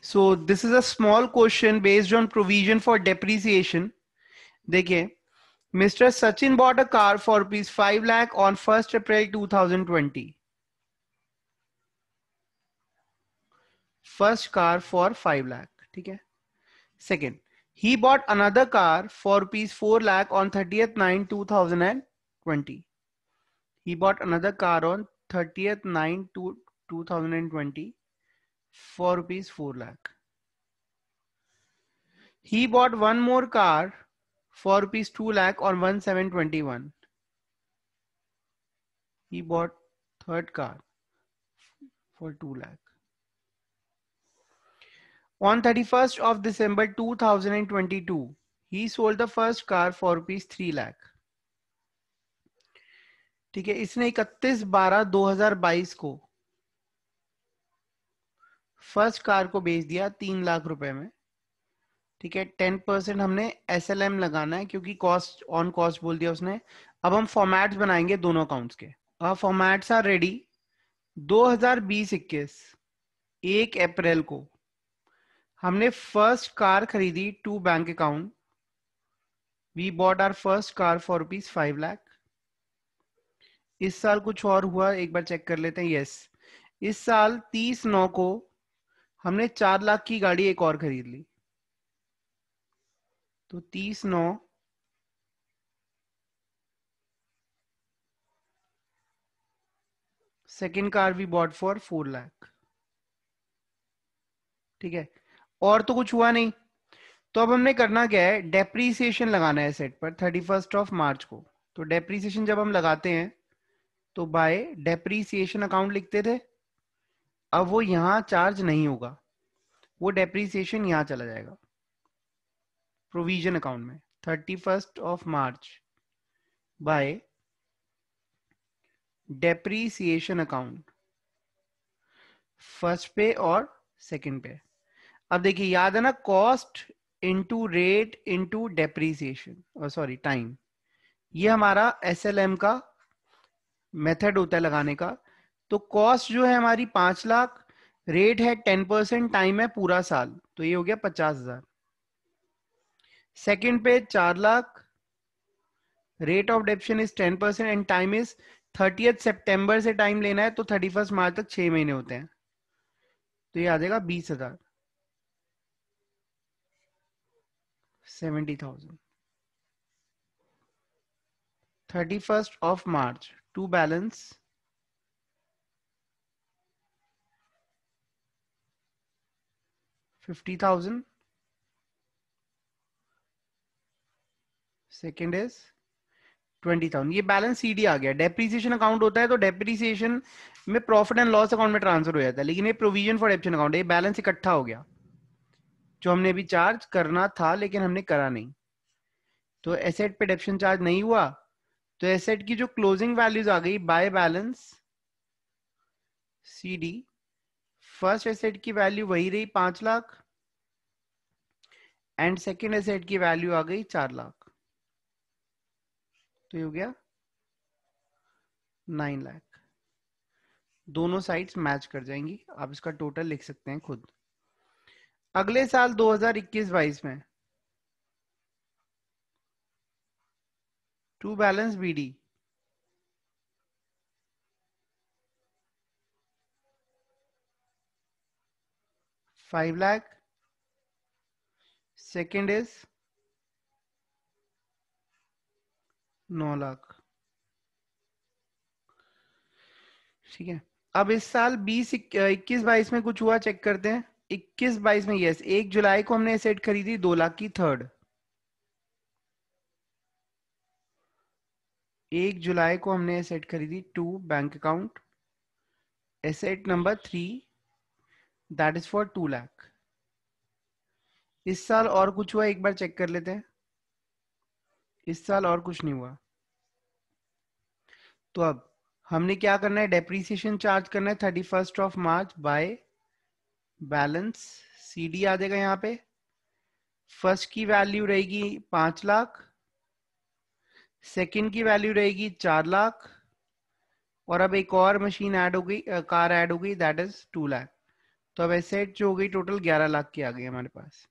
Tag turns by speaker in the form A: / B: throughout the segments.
A: So this is a small question based on provision for depreciation. देखिए Mr. Sachin bought a car for rupees 5 lakh on 1st April 2020. First car for 5 lakh. ठीक है Second, he bought another car for rupees 4 lakh on 30th 9 2020. He bought another car on 30th 9 2020 for rupees 4 lakh. He bought one more car for rupees 2 lakh on 1721. He bought third car for 2 lakh. On 31st of December 2022, he sold the first car for rupees 3 lakh. ठीक है इसने 31 बारह 2022 को first car को बेच दिया तीन लाख रुपए में ठीक है टेन परसेंट हमने एस एल एम लगाना है क्योंकि कॉस्ट ऑन कॉस्ट बोल दिया उसने अब हम फॉर्मेट्स बनाएंगे दोनों अकाउंट्स के फॉर्मेट्स आर रेडी 2020-21 एक अप्रैल को हमने फर्स्ट कार खरीदी to bank account we bought our first car for rupees five lakh इस साल कुछ और हुआ एक बार चेक कर लेते हैं यस yes. इस साल तीस नौ को हमने चार लाख की गाड़ी एक और खरीद ली तो तीस नौ second car we bought for four lakh ठीक है और तो कुछ हुआ नहीं तो अब हमने करना क्या है डेप्रीसिएशन लगाना है सेट पर थर्टी फर्स्ट ऑफ मार्च को तो डेप्रीसिएशन जब हम लगाते हैं तो बाय डेप्रीसिएशन अकाउंट लिखते थे अब वो यहां चार्ज नहीं होगा वो डेप्रीसिएशन यहां चला जाएगा प्रोविजन अकाउंट में thirty first of March by depreciation account first पे और सेकंड पे अब देखिए याद है ना cost into rate into depreciation sorry time ये हमारा एसएलएम का मेथड होता है लगाने का तो कॉस्ट जो है हमारी पांच लाख रेट है टेन परसेंट टाइम है पूरा साल तो ये हो गया पचास हजार सेकेंड पे चार lakh rate of depreciation is ten percent and time is thirty September से टाइम लेना है तो थर्टी फर्स्ट मार्च तक छह महीने होते हैं तो ये आ जाएगा बीस हजार seventy thousand thirty first of March to balance fifty thousand second is twenty thousand ये बैलेंस सीडी आ गया डेप्रीसिएशन अकाउंट होता है तो डेप्रीसिएशन में प्रॉफिट एंड लॉस अकाउंट में ट्रांसफर हो जाता है लेकिन ये प्रोविजन फॉर डेप्शन अकाउंट ये बैलेंस इकट्ठा हो गया जो हमने अभी चार्ज करना था लेकिन हमने करा नहीं तो एसेट पे डेप्शन चार्ज नहीं हुआ तो एसेट की जो क्लोजिंग वैल्यूज आ गई by balance CD first asset की वैल्यू वही रही पांच लाख एंड सेकेंड एसेट की वैल्यू आ गई चार लाख तो हो गया नाइन लाख दोनों साइड्स मैच कर जाएंगी आप इसका टोटल लिख सकते हैं खुद अगले साल 2021-22 में to balance BD 5 lakh second is 9 lakh ठीक है अब इस साल 20 इक्कीस बाईस में कुछ हुआ चेक करते हैं इक्कीस बाईस में यस एक जुलाई को हमने एसेट खरीदी दो लाख की थर्ड एक जुलाई को हमने एसेट खरीदी to bank account asset number three that is for two lakh इस साल और कुछ हुआ एक बार चेक कर लेते हैं इस साल और कुछ नहीं हुआ तो अब हमने क्या करना है डेप्रीसिएशन चार्ज करना है thirty first of March by balance CD आ जाएगा यहाँ पे फर्स्ट की वैल्यू रहेगी पांच लाख सेकंड की वैल्यू रहेगी चार लाख और अब एक और मशीन ऐड हो गई कार ऐड हो गई दैट इज टू लाख तो अब एसेट जो हो गई टोटल ग्यारह लाख की आ गई हमारे पास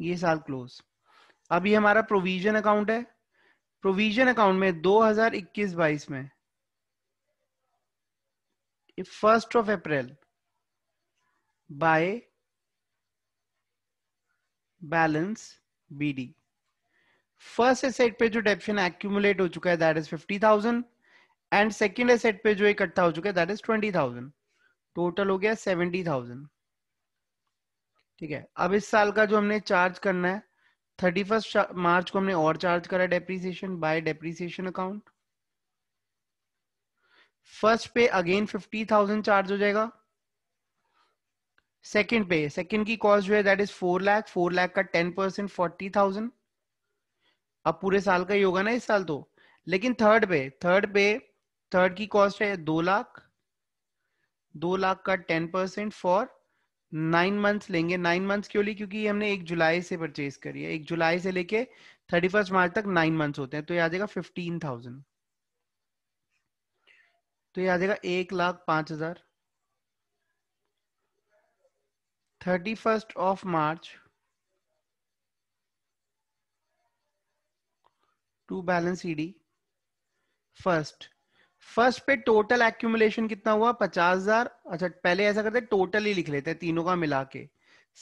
A: ये साल क्लोज अभी हमारा प्रोविजन अकाउंट है प्रोविजन अकाउंट में 2021-22 में first of April by balance BD first asset पे जो डेप्शन एक्यूमुलेट हो चुका है that is fifty thousand and second asset पे जो इकट्ठा हो चुका है that is twenty thousand total हो गया सेवेंटी थाउजेंड ठीक है अब इस साल का जो हमने चार्ज करना है थर्टी फर्स्ट मार्च को हमने और चार्ज करा depreciation by depreciation account first पे अगेन फिफ्टी थाउजेंड चार्ज हो जाएगा सेकेंड पे सेकेंड की कॉस्ट जो है that is four lakh four lakh का टेन परसेंट फोर्टी थाउजेंड अब पूरे साल का ही होगा ना इस साल तो लेकिन थर्ड पे थर्ड पे थर्ड की कॉस्ट है दो लाख दो लाख का ten percent for nine months लेंगे नाइन मंथ्स क्यों ली क्योंकि हमने एक जुलाई से परचेज करी है एक जुलाई से लेके थर्टी फर्स्ट मार्च तक नाइन मंथ्स होते हैं तो ये आ जाएगा फिफ्टीन थाउजेंड तो ये आ जाएगा एक लाख पांच हजार thirty first of March to balance ED first first पे टोटल एक्यूमुलेशन कितना हुआ पचास हजार अच्छा पहले ऐसा करते टोटल ही लिख लेते हैं तीनों का मिला के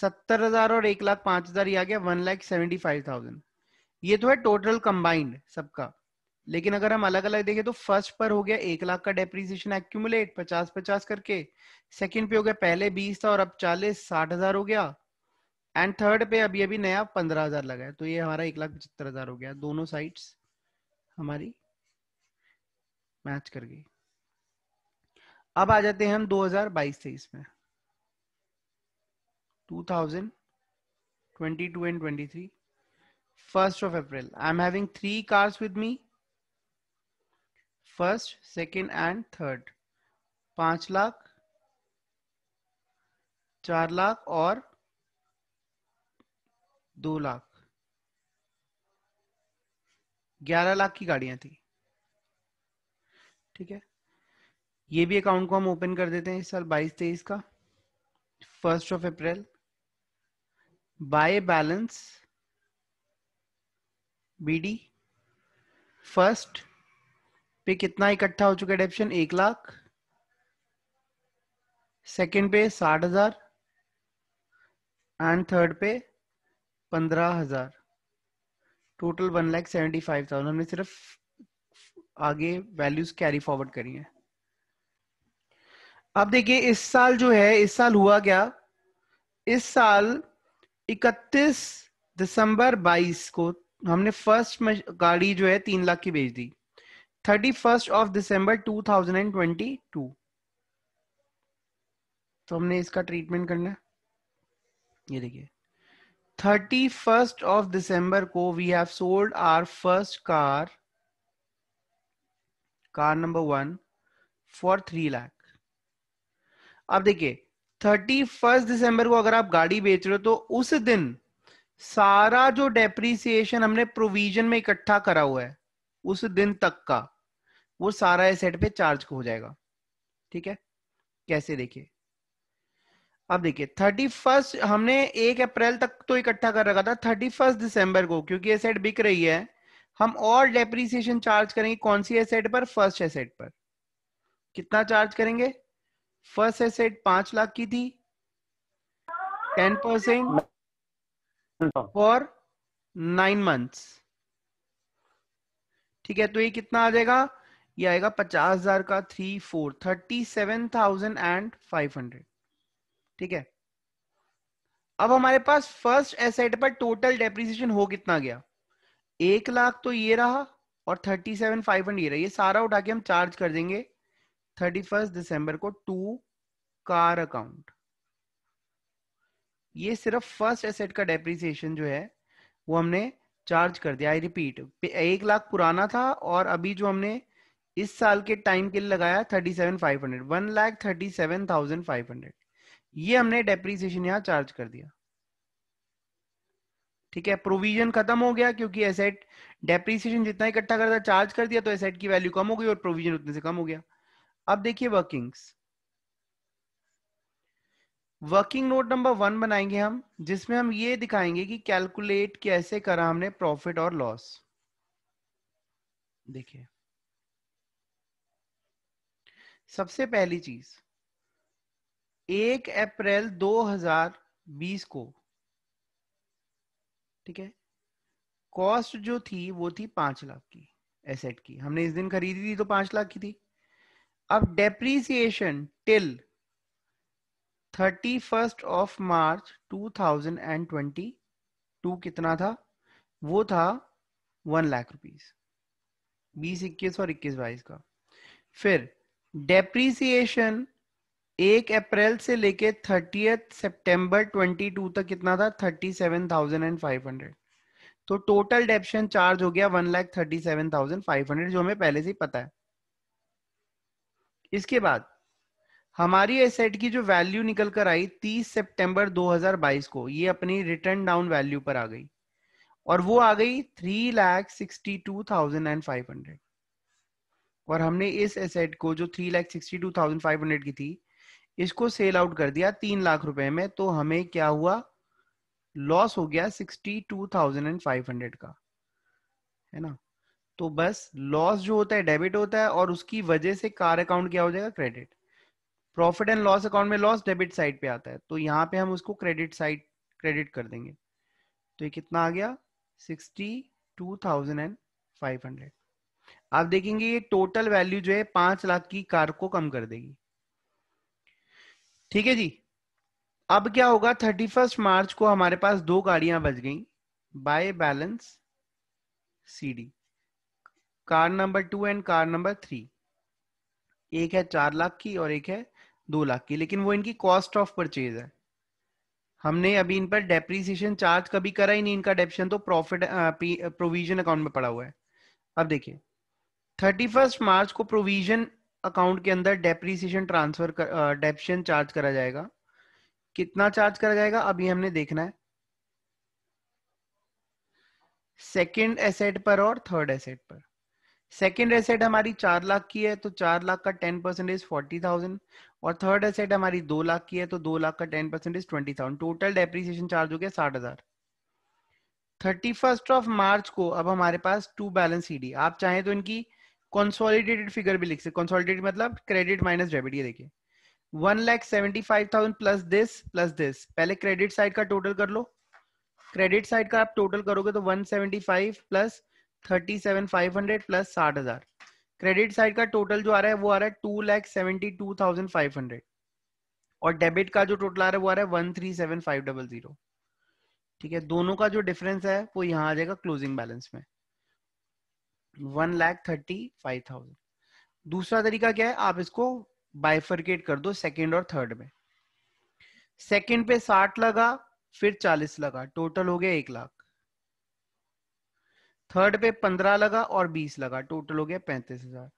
A: सत्तर हजार और एक लाख पांच हजार ये आ गया one lakh seventy five thousand ये तो है टोटल कंबाइंड सबका लेकिन अगर हम अलग अलग देखें तो फर्स्ट पर हो गया एक लाख का डेप्रीसिएशन एक्यूमुलेट पचास पचास करके सेकंड पे हो गया पहले बीस था और अब चालीस साठ हजार हो गया एंड थर्ड पे अभी अभी नया पंद्रह हजार लगा है तो ये हमारा एक लाख पचहत्तर हजार हो गया दोनों साइड्स हमारी मैच कर गई अब आ जाते हैं हम 2022 से इसमें 2022 and 23 first of April I am having three cars with me first second and third पांच लाख चार लाख और दो लाख ग्यारह लाख की गाड़ियां थी ठीक है ये भी अकाउंट को हम ओपन कर देते हैं इस साल बाईस तेईस का first of April by balance BD first पे कितना इकट्ठा हो चुका डेप्शन एक लाख सेकंड पे साठ हजार एंड थर्ड पे पंद्रह हजार total one lakh seventy five thousand हमने सिर्फ आगे वैल्यूज कैरी फॉरवर्ड करी है अब देखिए इस साल जो है इस साल हुआ क्या इस साल 31 दिसंबर 22 को हमने फर्स्ट गाड़ी जो है तीन लाख की बेच दी थर्टी फर्स्ट ऑफ दिसंबर 2022 तो हमने इसका ट्रीटमेंट करना है ये देखिए थर्टी फर्स्ट ऑफ दिसंबर को we have sold our first car car number one for three lakh अब देखिए थर्टी फर्स्ट दिसंबर को अगर आप गाड़ी बेच रहे हो तो उस दिन सारा जो डेप्रीसिएशन हमने प्रोविजन में इकट्ठा करा हुआ है उस दिन तक का वो सारा एसेट पे चार्ज हो जाएगा ठीक है कैसे देखिए अब देखिए थर्टी फर्स्ट हमने एक अप्रैल तक तो इकट्ठा कर रखा था थर्टी फर्स्ट दिसंबर को क्योंकि एसेट बिक रही है हम और डेप्रीसिएशन चार्ज करेंगे कौन सी एसेट पर फर्स्ट एसेट पर कितना चार्ज करेंगे फर्स्ट एसेट पांच लाख की थी ten percent for nine months ठीक है तो ये कितना आ जाएगा ये आएगा पचास हजार का three four thirty seven thousand and five hundred ठीक है अब हमारे पास फर्स्ट एसेट पर टोटल डेप्रिसिएशन हो कितना गया एक लाख तो ये रहा और थर्टी सेवन फाइव हंड्रेड ये रहा ये सारा उठा के हम चार्ज कर देंगे थर्टी फर्स्ट दिसंबर को टू कार अकाउंट ये सिर्फ फर्स्ट एसेट का डेप्रिसिएशन जो है वो हमने चार्ज कर दिया आई रिपीट एक लाख पुराना था और अभी जो हमने इस साल के टाइम के लिए लगाया thirty seven five hundred one lakh thirty seven thousand five hundred ये हमने डेप्रिसिएशन यहाँ चार्ज कर दिया ठीक है प्रोविजन खत्म हो गया क्योंकि एसेट डेप्रीसिएशन जितना इकट्ठा करता चार्ज कर दिया तो एसेट की वैल्यू कम हो गई और प्रोविजन उतने से कम हो गया अब देखिए workings working note number one बनाएंगे हम जिसमें हम ये दिखाएंगे कि कैलकुलेट कैसे करा हमने प्रॉफिट और लॉस देखिए सबसे पहली चीज एक अप्रैल 2020 को ठीक है कॉस्ट जो थी वो थी पांच लाख की एसेट की हमने इस दिन खरीदी थी तो पांच लाख की थी अब depreciation till thirty first of March two thousand and twenty two कितना था वो था वन लाख रुपीस बीस इक्कीस और इक्कीस बाईस का फिर डेप्रीसिएशन एक अप्रैल से लेके थर्टी सितंबर 22 तक कितना था 37,500 तो टोटल डेप्शन चार्ज हो गया वन लाख थर्टी जो हमें पहले से ही पता है इसके बाद हमारी एसेट की जो वैल्यू निकल कर आई 30 सितंबर 2022 को ये अपनी रिटर्न डाउन वैल्यू पर आ गई और वो आ गई three lakh sixty two thousand and five hundred और हमने इस एसेट को जो three lakh sixty two thousand five hundred की थी इसको सेल आउट कर दिया तीन लाख रुपए में तो हमें क्या हुआ लॉस हो गया sixty two thousand and five hundred का है ना तो बस लॉस जो होता है डेबिट होता है और उसकी वजह से कार अकाउंट क्या हो जाएगा credit profit and loss account में लॉस डेबिट साइड पे आता है तो यहाँ पे हम उसको क्रेडिट साइड क्रेडिट कर देंगे तो ये कितना आ गया sixty two thousand and five hundred आप देखेंगे ये टोटल वैल्यू जो है पांच लाख की कार को कम कर देगी ठीक है जी अब क्या होगा थर्टी फर्स्ट मार्च को हमारे पास दो गाड़ियां बच गई by balance CD car number two and car number three एक है चार लाख की और एक है दो लाख की लेकिन वो इनकी कॉस्ट ऑफ परचेज है हमने अभी इन पर डेप्रीसिएशन चार्ज कभी करा ही नहीं इनका डेप्शन तो प्रॉफिट प्रोविजन अकाउंट में पड़ा हुआ है अब देखिए थर्टी फर्स्ट मार्च को प्रोविजन अकाउंट के अंदर डेप्रीसिएशन ट्रांसफर डेप्शन चार्ज करा जाएगा कितना चार्ज करा जाएगा अभी हमने देखना है सेकेंड एसेट पर और थर्ड एसेट पर सेकेंड एसेट हमारी चार लाख की है तो चार लाख का टेन परसेंटेज फोर्टी थाउजेंड और थर्ड एसेट हमारी दो लाख की है तो दो लाख का ten percentage twenty thousand total depreciation charge हो गया साठ हजार थर्टी फर्स्ट ऑफ मार्च को अब हमारे पास टू बैलेंस सीडी आप चाहें तो इनकी कंसोलिडेटेड फिगर भी लिख सकते कंसोलिडेटेड मतलब क्रेडिट माइनस डेबिट ये देखिए one lakh seventy five thousand plus this plus this पहले क्रेडिट साइड का टोटल कर लो क्रेडिट साइड का आप टोटल करोगे तो one seventy five plus thirty seven five hundred plus साठ हजार क्रेडिट साइड का टोटल जो आ रहा है वो आ रहा है two lakh seventy two thousand five hundred और डेबिट का जो टोटल आ रहा है वो आ रहा है one three seven five double zero ठीक है दोनों का जो डिफरेंस है वो यहाँ आ जाएगा क्लोजिंग बैलेंस में one lakh thirty five thousand दूसरा तरीका क्या है आप इसको बाइफर्केट कर दो सेकेंड और थर्ड में सेकेंड पे साठ लगा फिर चालीस लगा टोटल हो गया एक लाख थर्ड पे पंद्रह लगा और बीस लगा टोटल हो गया पैंतीस हजार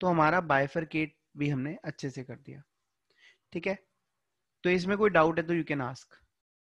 A: तो हमारा बाइफरकेट भी हमने अच्छे से कर दिया ठीक है तो इसमें कोई डाउट है तो यू कैन आस्क